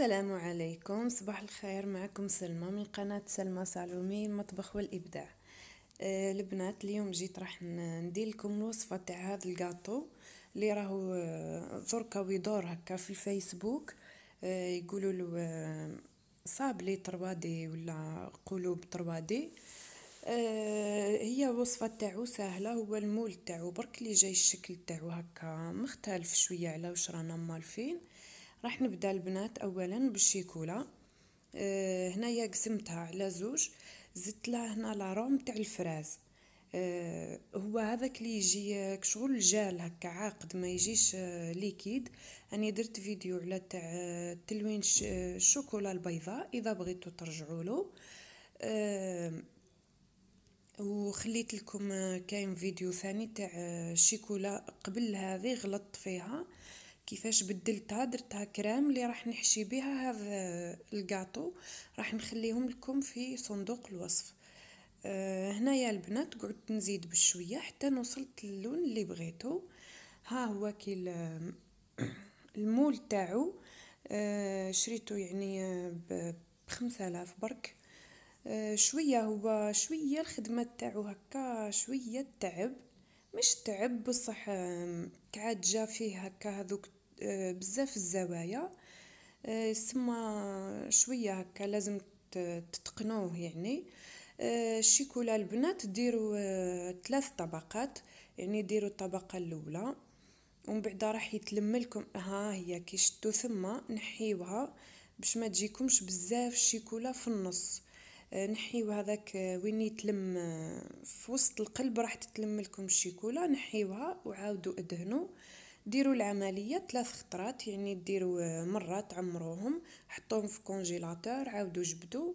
السلام عليكم صباح الخير معكم سلمى من قناة سلمى سالومي المطبخ والإبداع أه البنات اليوم جيت راح ندير لكم الوصفة تاع هذا الكاطو اللي راهو آه، دركا ويدور هكا في الفيسبوك أه يقولوا له آه، صابلي طروادي ولا قلوب طروادي أه هي وصفة تاعو سهلة هو المول تاعو برك اللي جاي الشكل تاعو هكا مختلف شوية على واش رانا مالفين راح نبدا البنات اولا بالشيكولا أه هنايا قسمتها على زوج زدت لها هنا لاروم تاع الفراز أه هو هذاك اللي يجي كشغل جال هكا عاقد ما يجيش أه ليكيد انا درت فيديو على تاع آه، تلوين آه، الشوكولا البيضاء اذا بغيتو ترجعوا له آه، وخليت لكم كاين فيديو ثاني تاع الشيكولا قبل هذه غلطت فيها كيفاش بدلتها درتها كرام اللي راح نحشي بها هذا الكاطو راح نخليهم لكم في صندوق الوصف أه هنايا البنات قعدت نزيد بشويه حتى نوصلت للون اللي بغيتو ها هو كي المول تاعو آه، شريته يعني آه، بخمسة آلاف برك آه، شوية هو شوية الخدمة تاعو هكا شوية تعب مش تعب بصح كعاد جا فيه هكا هذوك بزاف الزوايا آه، سما شويه هكا لازم تتقنوه يعني آه، الشيكولا البنات ديروا آه، ثلاث طبقات يعني ديروا الطبقه الاولى ومن بعد راح يتلم لكم ها هي كي شتو ثما نحيوها باش ما تجيكمش بزاف الشيكولا في النص نحيو هذاك وين يتلم في وسط القلب راح تتلم لكم الشيكولا نحيوها وعاودوا ادهنوا ديروا العمليه ثلاث خطرات يعني ديروا آه، مره تعمروهم حطوهم في كونجيلاتور عاودوا جبدوا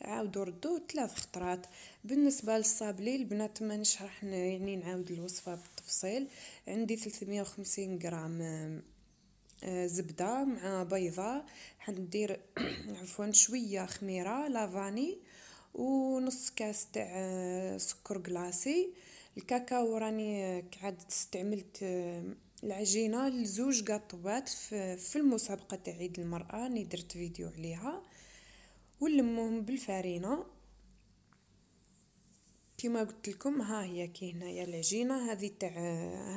عاودوا ردوا ثلاث خطرات بالنسبه للصابلي البنات ما نشرح يعني نعاود الوصفه بالتفصيل عندي 350 غرام آه، آه، زبده مع بيضه حندير عفوا شويه خميره لافاني ونص كاس تاع سكر كلاصي الكاكاو راني كعدت استعملت العجينه لزوج قطوات في المسابقه تاع عيد المراه اللي درت فيديو عليها ونلموهم بالفرينه كما قلت لكم ها هي كي هنايا العجينه هذه تاع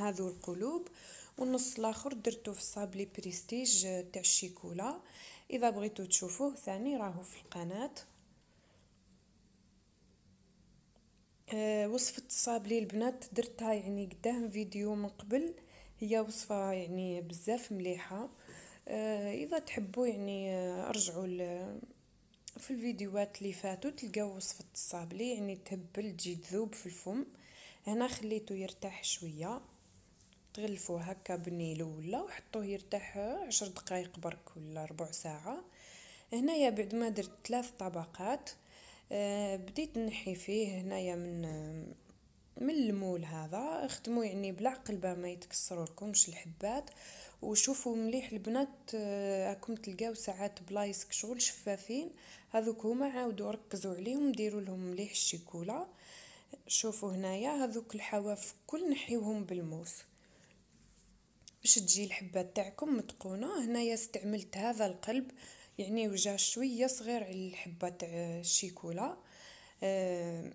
هذو القلوب والنص الاخر درته في صابلي بريستيج تاع الشيكولا اذا بغيتو تشوفوه ثاني راهو في القناه أه وصفه صابلي البنات درتها يعني قدام فيديو من قبل هي وصفة يعني بزاف مليحة آه، اذا تحبوا يعني ارجعوا في الفيديوهات اللي فاتوا تلقاو وصفة الصابلي يعني تهبل تجي تذوب في الفم هنا خليته يرتاح شوية تغلفوه هكا بنيلو ولا وحطوه يرتاح عشر دقائق برك ولا ربع ساعة هنايا بعد ما درت ثلاث طبقات آه، بديت نحي فيه هنايا من من المول هذا خدموا يعني بالعقل قلبة ما يتكسروا لكمش الحبات وشوفوا مليح البنات آه، راكم تلقاو ساعات بلايص شغل شفافين هذوك هما عاودوا ركزوا عليهم ديروا لهم مليح الشيكولا شوفوا هنايا هذوك الحواف كل نحيوهم بالموس باش تجي الحبات تاعكم متقونه هنايا استعملت هذا القلب يعني وجه شويه صغير على الحبه آه، تاع الشيكولا أه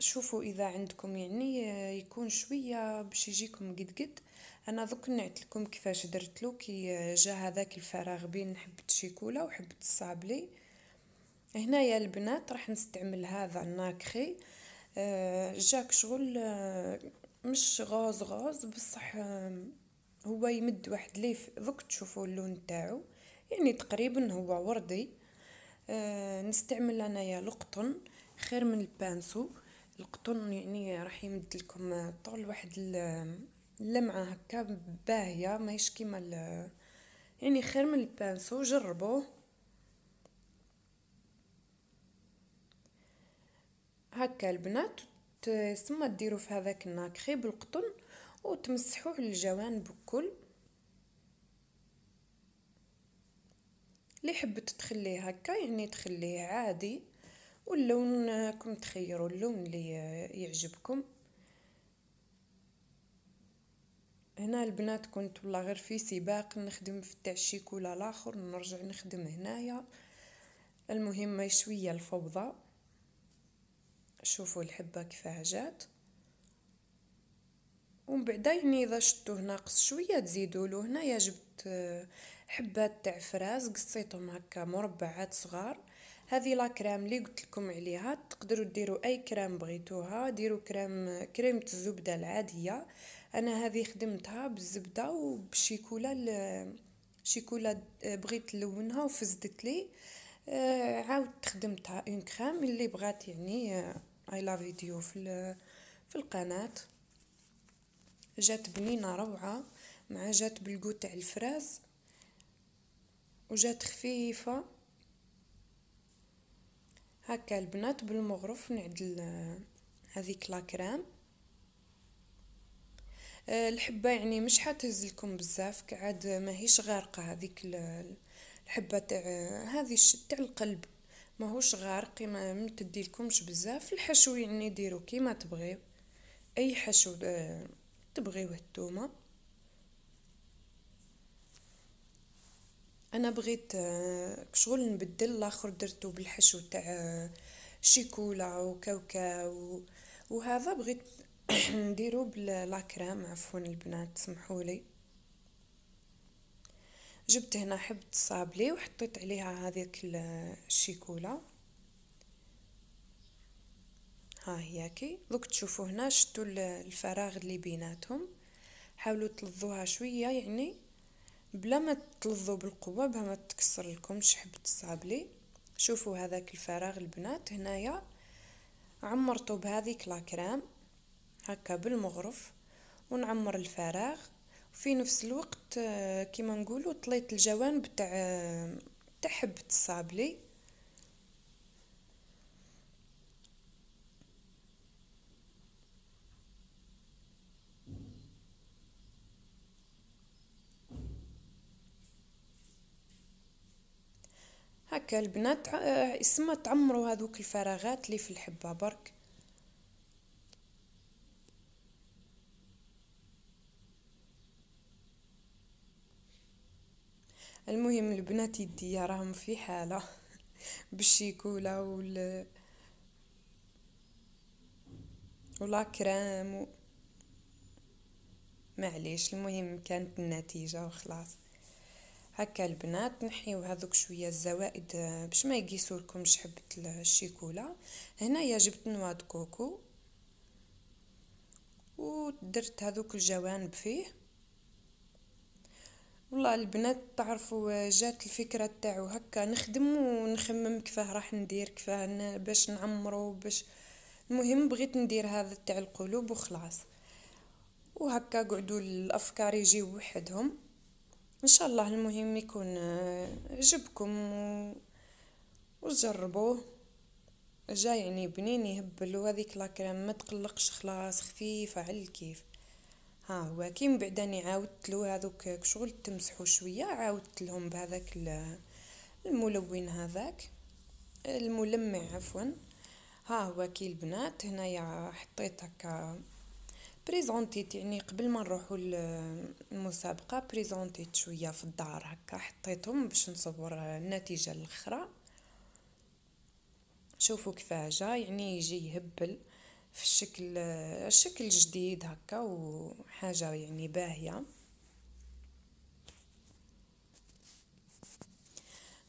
شوفوا اذا عندكم يعني آه، يكون شويه باش يجيكم قد قد انا دوك نعت لكم كيفاش درت له كي آه، جا هذاك الفراغ بين حبه الشيكولا وحبه الصابلي هنايا البنات راح نستعمل هذا الناكخي آه، جاك شغل مش غوز غوز بصح هو يمد واحد ليف دوك تشوفوا اللون تاعو يعني تقريبا هو وردي نستعمل انايا القطن خير من البانسو القطن يعني راح يمد لكم طول واحد اللمعه هكا باهيه ماهيش كيما يعني خير من البانسو جربوه هكا البنات ثم ديروا في هذاك الناكخي بالقطن وتمسحوه الجوانب الكل اللي حبت تخليه هكا يعني تخليه عادي كم تخيروا اللون اللي يعجبكم هنا البنات كنت والله غير في سباق نخدم في تاع الشيكولا الاخر نرجع نخدم هنايا المهم شويه الفوضى شوفوا الحبه كيفاه جات ومن بعد يعني اذا شتوه ناقص شويه تزيدوا له هنايا جبت حبات تاع فراز قصيتهم هكا مربعات صغار هذه لا كريم اللي قلت لكم عليها تقدروا ديروا اي كريم بغيتوها ديروا كريم كريمه الزبده العاديه انا هذه خدمتها بالزبده وبشيكولا شيكولا بغيت نلونها وفزدت لي آه، عاودت خدمتها اون كريم اللي بغات يعني اي لا فيديو في في القناه جات بنينه روعه مع جات بالقوت تاع الفراز وجات خفيفه هكا البنات بالمغرف نعدل آه، هذيك لا كريم آه، الحبه يعني مش حتهز لكم بزاف كعاد ماهيش غارقه هذيك الحبه تاع آه، هذه تاع القلب ماهوش غارق ما متدي لكمش بزاف الحشو يعني ديرو كيما تبغيو اي حشو تبغيوه التومه انا بغيت كشغل آه، نبدل الاخر درتو بالحشو تاع آه، شيكولا وكاوكا وهذا بغيت نديرو باللاكرام عفوا البنات سمحولي جبت هنا حبة صابلي وحطيت عليها هذيك آه، الشيكولا ها هياكي دوك تشوفوا هنا شتو الفراغ اللي بيناتهم حاولوا تلظوها شويه يعني بلا ما تلظوا بالقوه بها ما تكسر لكم حبه الصابلي شوفوا هذاك الفراغ البنات هنايا عمرته بهذيك لاكرام هكا بالمغرف ونعمر الفراغ وفي نفس الوقت آه، كيما نقولوا طليت الجوانب تاع آه، تاع حبه الصابلي هكا البنات آه، اسما تعمروا هذوك الفراغات اللي في الحبة برك المهم البنات يدي راهم في حالة بالشيكولا وال ولا كرام و... معليش المهم كانت النتيجة وخلاص هكا البنات نحيو هذوك شويه الزوائد آه، باش ما يقيسولكمش حبه الشيكولا هنايا جبت نوا كوكو ودرت هذوك الجوانب فيه والله البنات تعرفوا آه، جات الفكره تاعو هكا نخدم ونخمم كيفاه راح ندير كيفاه باش نعمرو باش المهم بغيت ندير هذا تاع القلوب وخلاص وهكا قعدوا الافكار يجيو وحدهم ان شاء الله المهم يكون آه، عجبكم و... وجربوه جا يعني بنين يهبل وهذيك لاكريم ما تقلقش خلاص خفيفه على الكيف ها هو كي من بعد انا عاودت له هذوك كشغل تمسحوا شويه عاودت لهم بهذاك الملون هذاك الملمع عفوا ها هو كي البنات هنايا حطيت هكا بريزونتيت يعني قبل ما نروحو المسابقه بريزونتيت شويه في الدار هكا حطيتهم باش نصور النتيجه الاخرى شوفوا كيفاه جا يعني يجي يهبل في الشكل الشكل جديد هكا وحاجه يعني باهيه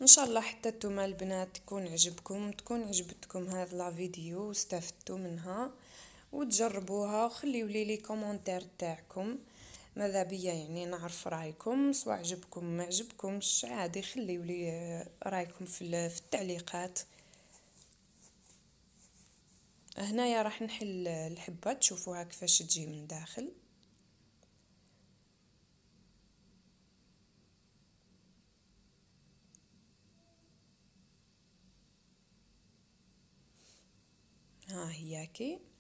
ان شاء الله حتى نتوما البنات تكون عجبكم تكون عجبتكم هذا لا فيديو واستفدتوا منها وتجربوها وخليولي لي كومونتير تاعكم ماذا بيا يعني نعرف رايكم سواء عجبكم ما عجبكمش عادي خليولي رايكم في التعليقات هنايا راح نحل الحبه تشوفوها كيفاش تجي من داخل ها هي كي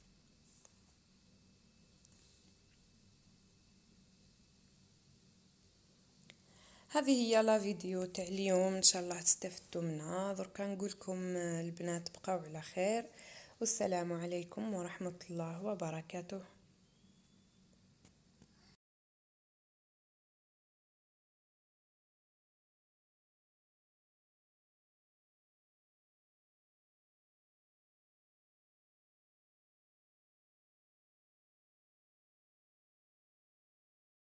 هذه هي لا فيديو تاع اليوم ان شاء الله تستفدوا منها درك نقول لكم آه، البنات بقاو على خير والسلام عليكم ورحمه الله وبركاته